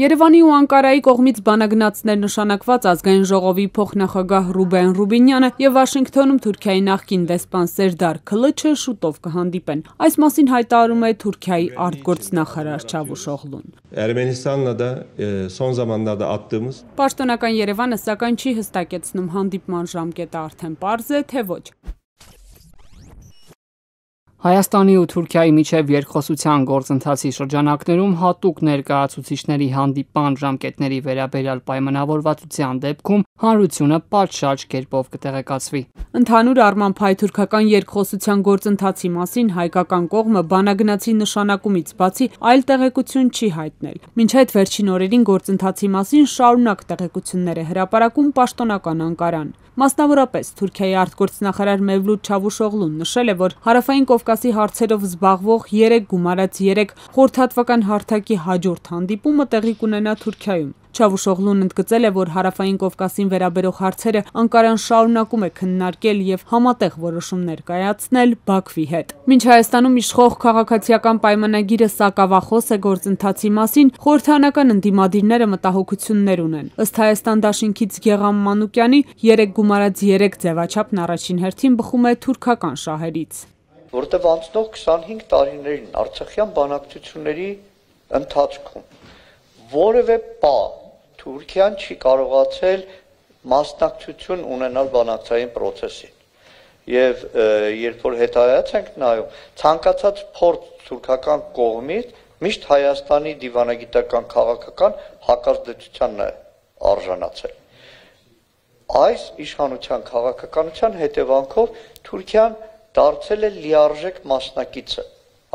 Երևանի ու Անկարայի կողմից բանագնացներ նշանակված ազգային ժողովի փոխնախագահ Ռուբեն Ռուբինյանը եւ Վաշինգտոնում Թուրքիայի նախկին դեսպան Սերդար Քլիչը շուտով կհանդիպեն։ Այս մասին հայտարարում է Թուրքիայի արտգործնախարար Չավուշօղլուն։ Ermenistanla da e, son zamanlarda attığımız Պաշտոնական Երևանը սակայն չի հստակեցնում հանդիպման ժամկետը արդեն པարզ է թե ոչ։ Հայաստանի ու Թուրքիայի միջև երկխոսության գործընթացի շրջանակներում հատուկ ներկայացուցիչների հանդիպան ժամկետների վերաբերյալ պայմանավորվածության դեպքում հանրությունը պատշաճ կերպով կտեղեկացվի։ Ընդհանուր առմամբ հայ-թուրքական երկխոսության գործընթացի մասին հայկական կողմը բանագնացի նշանակումից բացի այլ տեղեկություն չի հայտնել։ Մինչ այդ վերջին օրերին գործընթացի մասին շարունակ տեղեկություններ է հրապարակում պաշտոնական Անկարան։ Մասնավորապես Թուրքիայի արտգործնախարար Մևլութ Չավուշօղլուն նշել է, որ Հարավային Կովկասի հարցերով զբաղվող 3 գումարած 3 խորհրդատվական հարթակի հաջորդ հանդիպումը տեղի կունենա Թուրքիայում Չավուշօղլուն ընդգծել է, որ Հարավային Կովկասին վերաբերող հարցերը Անկարան շարունակում է քննարկել եւ համատեղ որոշումներ կայացնել Բաքվի հետ։ Մինչ Հայաստանում իշխող քաղաքացիական պայմանագիրը սակավախոս է գործընթացի մասին, խորհրդանական ընդդիմադիրները մտահոգություններ ունեն։ Ըստ Հայաստան Դաշինքից Գեգամ Մանուկյանի, 3 գումարած 3 ձևաչափն առաջին հերթին բխում է թուրքական շահերից որտեվ անցնող 25 տարիներին արցախյան բանակցությունների ընթացքում որևէ պահ Թուրքիան չի կարողացել մասնակցություն ունենալ բանակցային process-ին։ Եվ երբ որ հետայած ենք նայում, ցանկացած փորձ թուրքական կողմից միշտ Հայաստանի դիվանագիտական քաղաքական հակարդեցությանն է արժանացել։ Այս իշխանության քաղաքականության հետևանքով Թուրքիան դարձել է լիարժեք մասնակիցը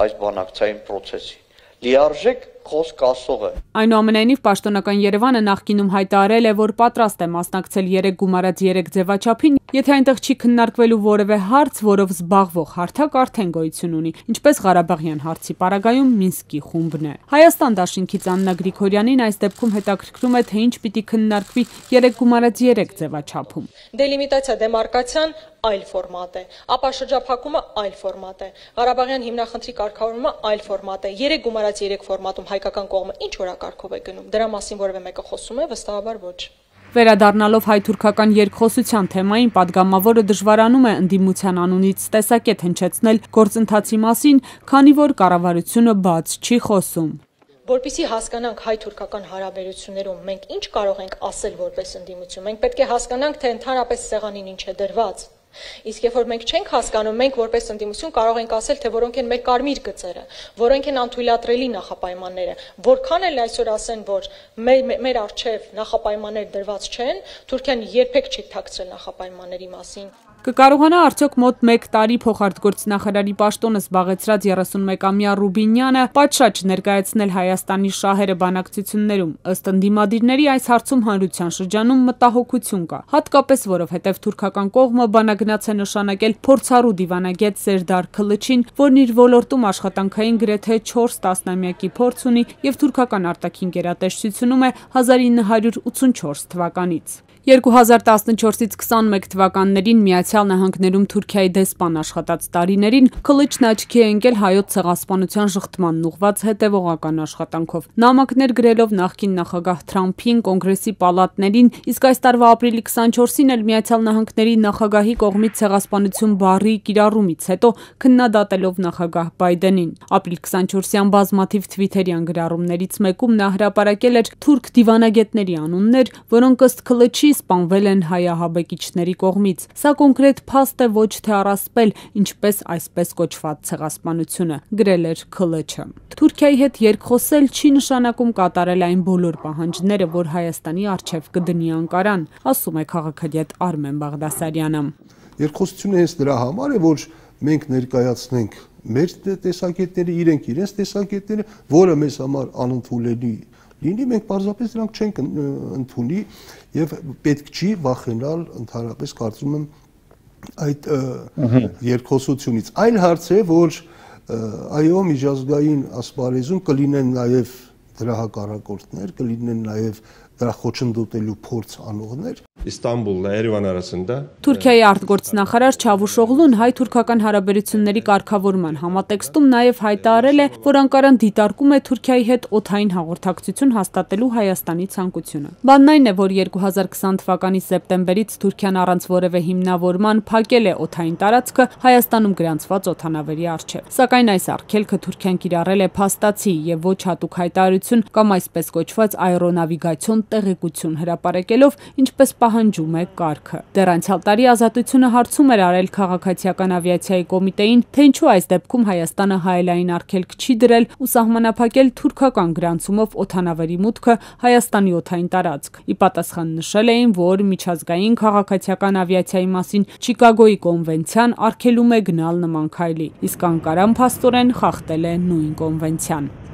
այս բանակցային process-ի։ Լիարժեք խոսք ասող է։ Այնուամենայնիվ պաշտոնական Երևանը նախկինում հայտարարել է, որ պատրաստ է մասնակցել 3 գումարած 3 ձևաչափին, եթե այնտեղ չի քննարկվելու որևէ հարց, որով զբաղվող հարթակ արդեն գոյություն ունի, ինչպես Ղարաբաղյան հարցի պարագայում Մինսկի խումբն է։ Հայաստան Դաշինքից Աննա Գրիգորյանին այս դեպքում հետաքրքրում է, թե ինչ պիտի քննարկվի 3 գումարած 3 ձևաչափում։ Դելիմիտացիա դեմարկացիան այլ ֆորմատ է, ապա շրջափակումը այլ ֆորմատ է, Ղարաբաղյան հիմնախնդրի կարգավորումը այլ ֆորմատ է։ Երեք գումարած երեք ֆորմատում հայկական կողմը ինչ օրակարգով է գնում։ Դրա մասին որևէ մեկը խոսում է, վստահաբար ոչ։ Վերադառնալով հայ-թուրքական երկխոսության թեմային падգամավորը դժվարանում է ընդդիմության անունից տեսակետ հնչեցնել գործընթացի մասին, քանի որ կառավարությունը բաց չի խոսում։ Որպեսի հասկանանք հայ-թուրքական հարաբերություններում մենք ինչ կարող ենք ասել որպես ընդդիմություն, մենք պետք է հասկանանք, թե ընդհանրապես սեղանին ինչ է դրված, Իսկ երբ որ մենք չենք հասկանում, մենք որպես ընդդիմություն կարող ենք ասել, թե որոնք են մեր կարմիր գծերը, որոնք են անթույլատրելի նախապայմանները, որքան էլ այսօր ասեն, որ մեր մեր արչև նախապայմաններ դրված չեն, Թուրքիան երբեք չի ཐակցրել նախապայմանների մասին։ Կկարողանա արդյոք մոտ 1 տարի փոխարտգործնախարարի պաշտոնը զբաղեցրած 31-ամյա Ռուբինյանը պատշաճ ներկայացնել Հայաստանի շահերը բանակցություններում։ Ըստ ընդդիմադիրների այս հարցում հանրության շրջանում մտահոգություն կա, հատկապես որովհետև թուրքական կողմը բանակ վերագնաց է նշանակել փորձառու դիվանագետ Սերդար Քլչին, որն իր ոլորտում աշխատանքային գրեթե 4 տասնամյակի փորձ ունի եւ թուրքական արտաքին գերատեսչությունում է 1984 թվականից։ 2014-ից 21 թվականներին Միացյալ Նահանգներում Թուրքիայի դեսպան աշխատած տարիներին Քլիչն աչքի է ընկել հայոց ցեղասպանության շղթմանն ուղված հետևողական աշխատանքով։ Նամակներ գրելով նախկին նախագահ Թրամփին, Կոնգրեսի պալատներին, իսկ այս տարվա ապրիլի 24-ին էլ Միացյալ Նահանգների նախագահի կողմից ցեղասպանություն բառի կիրառումից հետո քննադատելով նախագահ Բայդենին։ Ապրիլ 24-յան բազմաթիվ թվիթերյան գրառումներից մեկում նա հրապարակել էր թուրք դիվանագետների անուններ, որոնք ըստ Քլիչի սպանվել են հայահաբեկիչների կողմից։ Սա կոնկրետ փաստ է ոչ թե առասպել, ինչպես այսպես կոչված ցեղասպանությունը, գրել էր Քլըչը։ Թուրքիայի հետ երկխոսել չի նշանակում կատարել այն բոլոր պահանջները, որ Հայաստանի արչև կդնի Անկարան, ասում է քաղաքագետ Արմեն Բաղդասարյանը։ Երկխոսությունը հենց դրա համար է, որ մենք ներկայացնենք մեր տեսակետները, իրենք իրենց տեսակետները, որը մեզ համար անընդունելի է լինի, մենք պարզապես դրանք չենք ընդունի եւ պետք չի վախենալ ընդհանրապես կարծում եմ այդ երկխոսությունից։ Այլ հարց է, որ այո, միջազգային ասպարեզում կլինեն նաեւ դրահակառակորդներ, կլինեն նաև դրա խոչընդոտելու փորձ անողներ։ Իստանբուլն է Երևան արասында։ Թուրքիայի արտգործնախարար Չավուշօղլուն հայ-թուրքական հարաբերությունների կարգավորման համատեքստում նաև հայտարարել է, որ Անկարան դիտարկում է Թուրքիայի հետ օթային հաղորդակցություն հաստատելու Հայաստանի ցանկությունը։ Բանն այն է, որ 2020 թվականի սեպտեմբերից Թուրքիան առանց որևէ հիմնավորման փակել է օթային տարածքը Հայաստանում գրանցված օթանավերի առջև։ Սակայն այս արգելքը Թուրքիան կիրառել է փաստացի եւ ոչ հատուկ հայտարարություն տնտեսություն կամ այսպես կոչված աերոնավիգացիոն տեղեկություն հրապարակելով, ինչպես պահանջում է կարգը։ Դեռ անցյալ տարի ազատությունը հարցում էր արել քաղաքացիական ավիացիայի կոմիտեին, թե ինչու այս դեպքում Հայաստանը հայելային արգելք չի դրել ու սահմանափակել թուրքական գրանցումով օթանավերի մուտքը Հայաստանի օթային տարածք։ Ի պատասխան նշել էին, որ միջազգային քաղաքացիական ավիացիայի մասին Չիկագոյի կոնվենցիան արգելում է գնալ նման քայլի, իսկ Անկարան փաստորեն խախտել է նույն կոնվենցիան։